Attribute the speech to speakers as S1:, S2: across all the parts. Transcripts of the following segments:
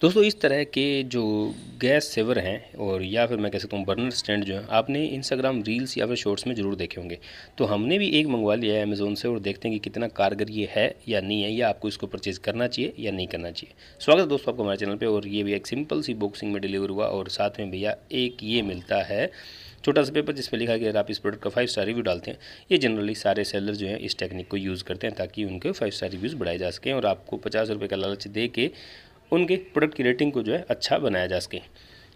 S1: दोस्तों इस तरह के जो गैस सेवर हैं और या फिर मैं कह सकता हूँ बर्नर स्टैंड जो है आपने इंस्टाग्राम रील्स या फिर शॉर्ट्स में ज़रूर देखे होंगे तो हमने भी एक मंगवा लिया है अमेज़ोन से और देखते हैं कि कितना कारगर ये है या नहीं है या आपको इसको परचेज़ करना चाहिए या नहीं करना चाहिए स्वागत है दोस्तों आपको हमारे चैनल पर और ये भी एक सिंपल सी बॉक्सिंग में डिलीवर हुआ और साथ में भैया एक ये मिलता है छोटा सा पेपर जिसमें लिखा गया कि अगर आप इस प्रोडक्ट का फाइव स्टार रिव्यू डालते हैं ये जनरली सारे सेलर जो हैं इस टेक्निक को यूज़ करते हैं ताकि उनके फाइव स्टार रिव्यूज़ बढ़ाए जा सकें और आपको पचास रुपये का लालच दे के उनके प्रोडक्ट की रेटिंग को जो है अच्छा बनाया जा सके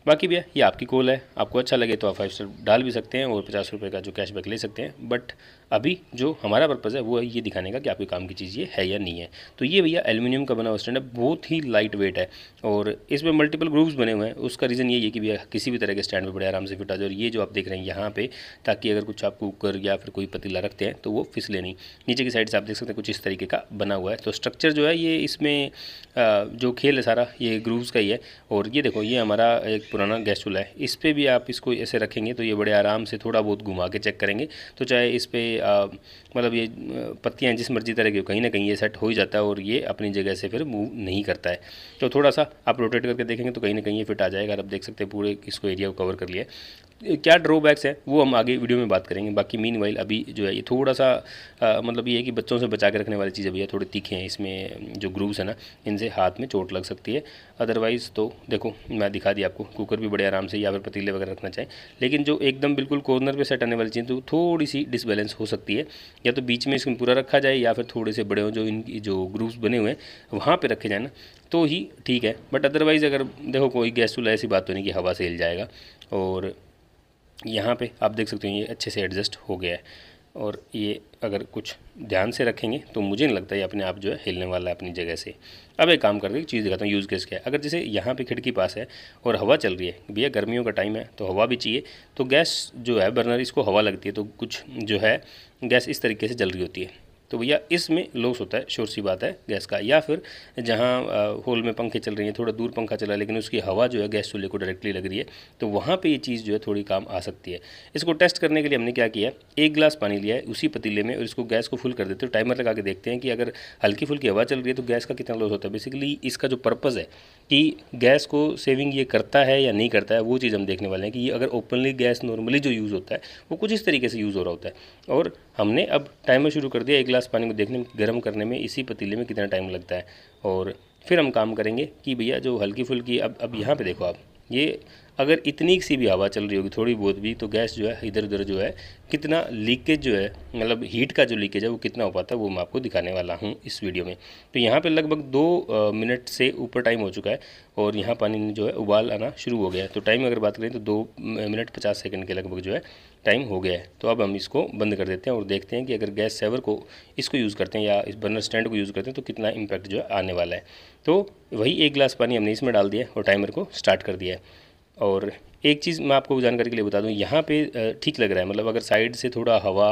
S1: बाकी भैया ये आपकी कॉल है आपको अच्छा लगे तो आप फाइव स्टार डाल भी सकते हैं और पचास रुपये का जो कैशबैक ले सकते हैं बट अभी जो हमारा पर्पज़ है वो है ये दिखाने का कि आपके काम की चीज़ ये है या नहीं है तो ये भैया एल्यूमिनियम का बना हुआ स्टैंड है बहुत ही लाइट वेट है और इसमें मल्टीपल ग्रूव्स बने हुए हैं उसका रीज़न ये है कि भैया किसी भी तरह के स्टैंड पर बड़े आराम से फिट आ जाए और ये जो आप देख रहे हैं यहाँ पर ताकि अगर कुछ आप कुकर या फिर कोई पतीला रखते हैं तो वो फिसले नहीं नीचे की साइड से आप देख सकते हैं कुछ इस तरीके का बना हुआ है तो स्ट्रक्चर जो है ये इसमें जो खेल है सारा ये ग्रूव्स का ही है और ये देखो ये हमारा एक पुराना गैस चूल्हा है इस पर भी आप इसको ऐसे रखेंगे तो ये बड़े आराम से थोड़ा बहुत घुमा के चेक करेंगे तो चाहे इस पर मतलब ये पत्तियाँ जिस मर्जी तरह की कहीं ना कहीं ये सेट हो ही जाता है और ये अपनी जगह से फिर मूव नहीं करता है तो थोड़ा सा आप रोटेट करके देखेंगे तो कहीं ना कहीं ये फिट आ जाएगा आप देख सकते हैं पूरे इसको एरिया को कवर कर लिया क्या ड्रॉबैक्स है वो हम आगे वीडियो में बात करेंगे बाकी मीन अभी जो है ये थोड़ा सा आ, मतलब ये है कि बच्चों से बचा के रखने वाली चीज़ अभी है थोड़ी तीखे हैं इसमें जो ग्रूव्स है ना इनसे हाथ में चोट लग सकती है अदरवाइज़ तो देखो मैं दिखा दी आपको कुकर भी बड़े आराम से या फिर पतीले वगैरह रखना चाहिए लेकिन जो एकदम बिल्कुल कॉर्नर पर सेट आने वाली चीज़ तो थोड़ी सी डिसबैलेंस हो सकती है या तो बीच में इसमें पूरा रखा जाए या फिर थोड़े से बड़े हों जो इनकी जो ग्रूव्स बने हुए हैं वहाँ पर रखे जाए ना तो ही ठीक है बट अदरवाइज़ अगर देखो कोई गैस चूल्हा ऐसी बात तो नहीं कि हवा से हिल जाएगा और यहाँ पे आप देख सकते हो ये अच्छे से एडजस्ट हो गया है और ये अगर कुछ ध्यान से रखेंगे तो मुझे नहीं लगता ये अपने आप जो है हिलने वाला है अपनी जगह से अब एक काम करके चीज़ दिखाता हूँ यूज़ केस क्या है अगर जैसे यहाँ पे खिड़की पास है और हवा चल रही है भैया गर्मियों का टाइम है तो हवा भी चाहिए तो गैस जो है बर्नर इसको हवा लगती है तो कुछ जो है गैस इस तरीके से जल रही होती है तो भैया इसमें लॉस होता है शोर सी बात है गैस का या फिर जहाँ होल में पंखे चल रही हैं थोड़ा दूर पंखा चला लेकिन उसकी हवा जो है गैस चूल्हे को डायरेक्टली लग रही है तो वहाँ पर ये चीज़ जो है थोड़ी काम आ सकती है इसको टेस्ट करने के लिए हमने क्या किया एक गिलास पानी लिया है उसी पतीले में और इसको गैस को फुल कर देते हो टाइमर लगा के देखते हैं कि अगर हल्की फुल्की हवा चल रही है तो गैस का कितना लॉस होता है बेसिकली इसका जो पर्पज़ है कि गैस को सेविंग ये करता है या नहीं करता है वो चीज़ हम देखने वाले हैं कि ये अगर ओपनली गैस नॉर्मली जो यूज़ होता है वो कुछ इस तरीके से यूज़ हो रहा होता है और हमने अब टाइमर शुरू कर दिया एक गिलास पानी को देखने में गर्म करने में इसी पतीले में कितना टाइम लगता है और फिर हम काम करेंगे कि भैया जो हल्की फुल्की अब अब यहाँ पे देखो आप ये अगर इतनी सी भी हवा चल रही होगी थोड़ी बहुत भी तो गैस जो है इधर उधर जो है कितना लीकेज जो है मतलब हीट का जो लीकेज है वो कितना हो पाता है वो मैं आपको दिखाने वाला हूँ इस वीडियो में तो यहाँ पर लगभग दो मिनट से ऊपर टाइम हो चुका है और यहाँ पानी जो है उबाल आना शुरू हो गया है तो टाइम अगर बात करें तो दो मिनट पचास सेकेंड के लगभग जो है टाइम हो गया है तो अब हम इसको बंद कर देते हैं और देखते हैं कि अगर गैस सेवर को इसको यूज़ करते हैं या इस बर्नर स्टैंड को यूज़ करते हैं तो कितना इम्पैक्ट जो है आने वाला है तो वही एक गिलास पानी हमने इसमें डाल दिया और टाइमर को स्टार्ट कर दिया है और एक चीज़ मैं आपको जानकारी के लिए बता दूँ यहाँ पे ठीक लग रहा है मतलब अगर साइड से थोड़ा हवा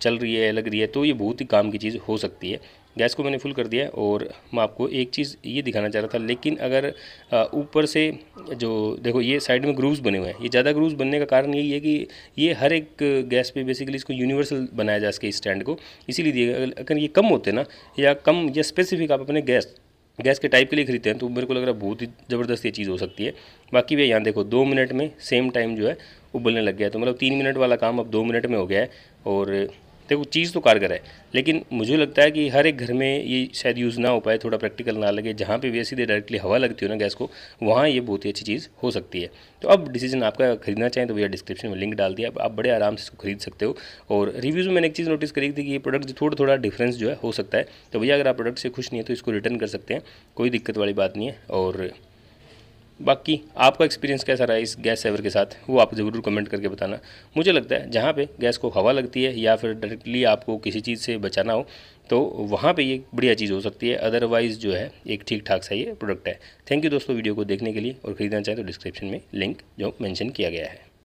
S1: चल रही है लग रही है तो ये बहुत ही काम की चीज़ हो सकती है गैस को मैंने फुल कर दिया और मैं आपको एक चीज़ ये दिखाना चाह रहा था लेकिन अगर ऊपर से जो देखो ये साइड में ग्रूव्स बने हुए हैं ये ज़्यादा ग्रूव्स बनने का कारण यही है कि ये हर एक गैस पे बेसिकली इसको यूनिवर्सल बनाया जाए इसके स्टैंड को इसीलिए दिए अगर ये कम होते ना या कम या स्पेसिफिक आप अपने गैस गैस के टाइप के लिए खरीदते हैं तो मेरे को लग रहा है बहुत ही ज़बरदस्त ये चीज़ हो सकती है बाकी भैया यहाँ देखो दो मिनट में सेम टाइम जो है उबलने लग गया तो मतलब तीन मिनट वाला काम अब दो मिनट में हो गया है और देखो चीज़ तो कारगर है लेकिन मुझे लगता है कि हर एक घर में ये शायद यूज़ ना हो पाए थोड़ा प्रैक्टिकल ना लगे जहाँ पे भी सीधे डायरेक्टली हवा लगती हो ना गैस को वहाँ ये बहुत ही अच्छी चीज़ हो सकती है तो अब डिसीजन आपका खरीदना चाहें तो भैया डिस्क्रिप्शन में लिंक डाल दिया आप बड़े आराम से इसको खरीद सकते हो और रिव्यूज़ में मैंने एक चीज़ नोटिस करी थी कि ये प्रोडक्ट थोड़ा थोड़ा डिफरेंस जो है हो सकता है तो भैया अगर आप प्रोडक्ट से खुश नहीं है तो इसको रिटर्न कर सकते हैं कोई दिक्कत वाली बात नहीं है और बाकी आपका एक्सपीरियंस कैसा रहा इस गैस सेवर के साथ वो आप ज़रूर कमेंट करके बताना मुझे लगता है जहाँ पे गैस को हवा लगती है या फिर डायरेक्टली आपको किसी चीज़ से बचाना हो तो वहाँ पे ये बढ़िया चीज़ हो सकती है अदरवाइज़ जो है एक ठीक ठाक सा ये प्रोडक्ट है थैंक यू दोस्तों वीडियो को देखने के लिए और ख़रीदना चाहें तो डिस्क्रिप्शन में लिंक जो मैंशन किया गया है